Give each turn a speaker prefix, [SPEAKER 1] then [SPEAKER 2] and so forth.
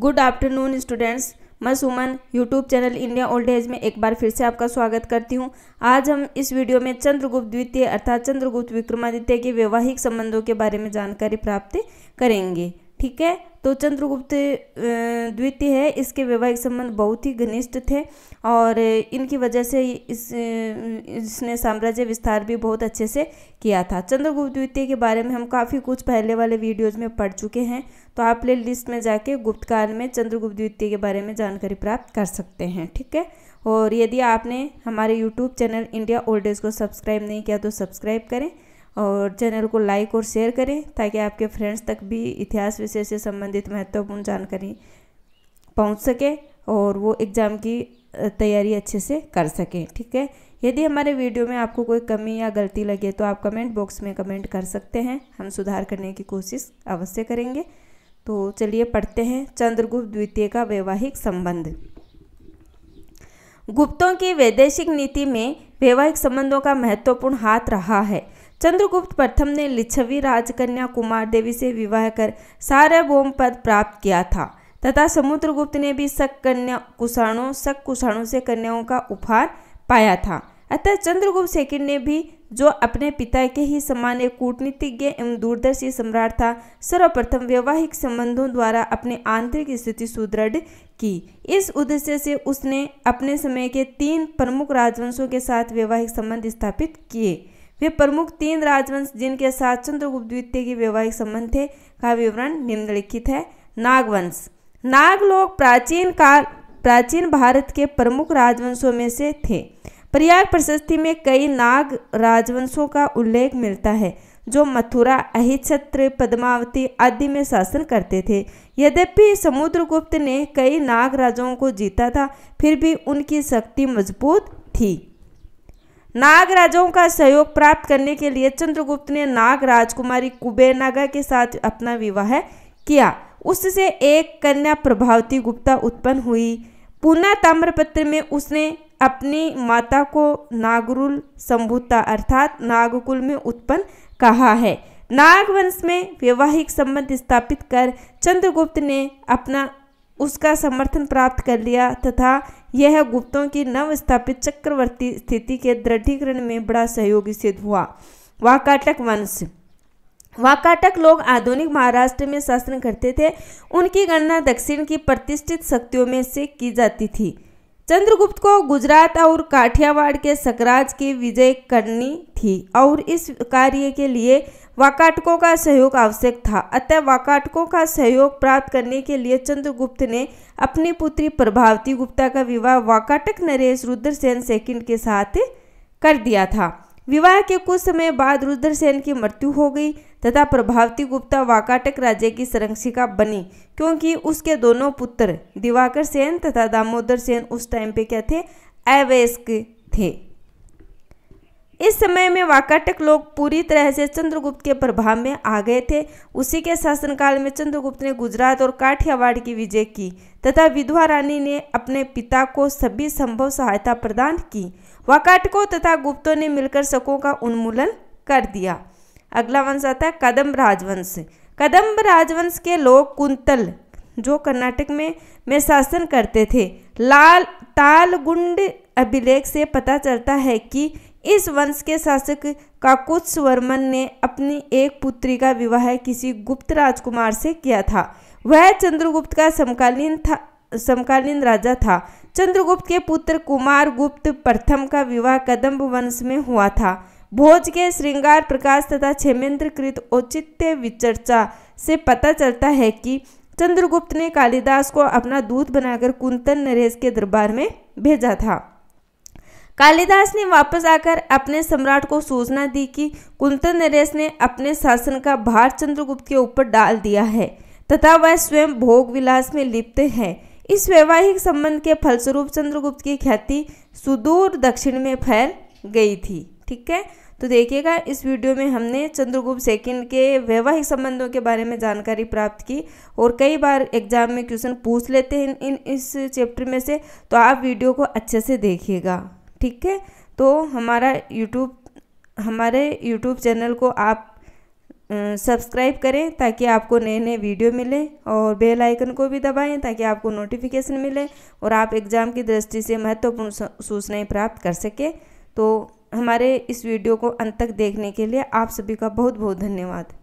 [SPEAKER 1] good afternoon students मैं Suman YouTube channel India old age में एक बार फिर से आपका स्वागत करती हूँ आज हम इस वीडियो में चंद्रगुप्त द्वितीय अर्थात चंद्रगुप्त विक्रमादित्य के वैवाहिक संबंधों के बारे में जानकारी प्राप्त करेंगे ठीक है तो चंद्रगुप्त द्वितीय है इसके वैवाहिक संबंध बहुत ही घनिष्ठ थे और इनकी वजह से इस इसने साम्राज्य विस्तार भी बहुत अच्छे से किया था चंद्रगुप्त द्वितीय के बारे में हम काफ़ी कुछ पहले वाले वीडियोज़ में पढ़ चुके हैं तो आप प्ले लिस्ट में जाके गुप्तकाल में चंद्रगुप्त द्वितीय के बारे में जानकारी प्राप्त कर सकते हैं ठीक है और यदि आपने हमारे यूट्यूब चैनल इंडिया ओल्ड को सब्सक्राइब नहीं किया तो सब्सक्राइब करें और चैनल को लाइक और शेयर करें ताकि आपके फ्रेंड्स तक भी इतिहास विषय से संबंधित महत्वपूर्ण जानकारी पहुंच सके और वो एग्ज़ाम की तैयारी अच्छे से कर सकें ठीक है यदि हमारे वीडियो में आपको कोई कमी या गलती लगे तो आप कमेंट बॉक्स में कमेंट कर सकते हैं हम सुधार करने की कोशिश अवश्य करेंगे तो चलिए पढ़ते हैं चंद्रगुप्त द्वितीय का वैवाहिक संबंध गुप्तों की वैदेशिक नीति में वैवाहिक संबंधों का महत्वपूर्ण हाथ रहा है चंद्रगुप्त प्रथम ने लिच्छवी राजकन्या कुमार देवी से विवाह कर सार्वभौम पद प्राप्त किया था तथा समुद्रगुप्त ने भी सक कन्या कुषाणों सक कुषाणों से कन्याओं का उपहार पाया था अतः चंद्रगुप्त सेकंड ने भी जो अपने पिता के ही समान एक कूटनीतिज्ञ एवं दूरदर्शी सम्राट था सर्वप्रथम वैवाहिक संबंधों द्वारा अपने आंतरिक स्थिति सुदृढ़ की इस उद्देश्य से उसने अपने समय के तीन प्रमुख राजवंशों के साथ वैवाहिक संबंध स्थापित किए वे प्रमुख तीन राजवंश जिनके साथ चंद्रगुप्त द्वितीय के वैवाहिक संबंध थे का विवरण निम्नलिखित है नागवंश नाग लोग प्राचीन काल प्राचीन भारत के प्रमुख राजवंशों में से थे प्रयाग प्रशस्ति में कई नाग राजवंशों का उल्लेख मिलता है जो मथुरा अहिछत्र पद्मावती आदि में शासन करते थे यद्यपि समुद्रगुप्त ने कई नाग राजाओं को जीता था फिर भी उनकी शक्ति मजबूत थी नाग राजाओं का सहयोग प्राप्त करने के लिए चंद्रगुप्त ने नाग राजकुमारी कुबेरनागा के साथ अपना विवाह किया उससे एक कन्या प्रभावती गुप्ता उत्पन्न हुई पुनः ताम्रपत्र में उसने अपनी माता को नागरुल संभुता अर्थात नागकुल में उत्पन्न कहा है नागवंश में वैवाहिक संबंध स्थापित कर चंद्रगुप्त ने अपना उसका समर्थन प्राप्त कर लिया तथा यह गुप्तों की नवस्थापित चक्रवर्ती स्थिति के दृढ़ीकरण में बड़ा सहयोगी सिद्ध हुआ वाकाटक वंश वाकाटक लोग आधुनिक महाराष्ट्र में शासन करते थे उनकी गणना दक्षिण की प्रतिष्ठित शक्तियों में से की जाती थी चंद्रगुप्त को गुजरात और काठियावाड़ के सकराज की विजय करनी थी और इस कार्य के लिए वाकाटकों का सहयोग आवश्यक था अतः वाकाटकों का सहयोग प्राप्त करने के लिए चंद्रगुप्त ने अपनी पुत्री प्रभावती गुप्ता का विवाह वाकाटक नरेश रुद्रसेन सेकंड के साथ कर दिया था विवाह के कुछ समय बाद रुद्रसेन की मृत्यु हो गई तथा प्रभावती गुप्ता वाकाटक राज्य की संरक्षिका बनी क्योंकि उसके दोनों पुत्र दिवाकर सेन तथा दामोदर सेन उस टाइम पे क्या थे अवयस्क थे इस समय में वाकाटक लोग पूरी तरह से चंद्रगुप्त के प्रभाव में आ गए थे उसी के शासनकाल में चंद्रगुप्त ने गुजरात और काठियावाड़ की विजय की तथा विधवा रानी ने अपने पिता को सभी संभव सहायता प्रदान की वाकाटकों तथा गुप्तों ने मिलकर शकों का उन्मूलन कर दिया अगला वंश आता है कदम्ब राजवंश कदम्ब राजवंश के लोग कुंतल जो कर्नाटक में में शासन करते थे लाल तालगुंड अभिलेख से पता चलता है कि इस वंश के शासक काकुत्स वर्मन ने अपनी एक पुत्री का विवाह किसी गुप्त राजकुमार से किया था वह चंद्रगुप्त का समकालीन था समकालीन राजा था चंद्रगुप्त के पुत्र कुमार गुप्त प्रथम का विवाह कदम्ब वंश में हुआ था भोज के श्रृंगार प्रकाश तथा क्षेमेंद्र कृत औचित्य विचर्चा से पता चलता है कि चंद्रगुप्त ने कालिदास को अपना दूत बनाकर कुंतन नरेश के दरबार में भेजा था कालिदास ने वापस आकर अपने सम्राट को सूचना दी कि कुंतन नरेश ने अपने शासन का भार चंद्रगुप्त के ऊपर डाल दिया है तथा वह स्वयं भोग विलास में लिप्त हैं इस वैवाहिक संबंध के फलस्वरूप चंद्रगुप्त की ख्याति सुदूर दक्षिण में फैल गई थी ठीक है तो देखिएगा इस वीडियो में हमने चंद्रगुप्त सेकंड के वैवाहिक संबंधों के बारे में जानकारी प्राप्त की और कई बार एग्जाम में क्वेश्चन पूछ लेते हैं इन इस चैप्टर में से तो आप वीडियो को अच्छे से देखिएगा ठीक है तो हमारा यूट्यूब हमारे यूट्यूब चैनल को आप सब्सक्राइब करें ताकि आपको नए नए वीडियो मिले और बेल आइकन को भी दबाएं ताकि आपको नोटिफिकेशन मिले और आप एग्ज़ाम की दृष्टि से महत्वपूर्ण सूचनाएं प्राप्त कर सकें तो हमारे इस वीडियो को अंत तक देखने के लिए आप सभी का बहुत बहुत धन्यवाद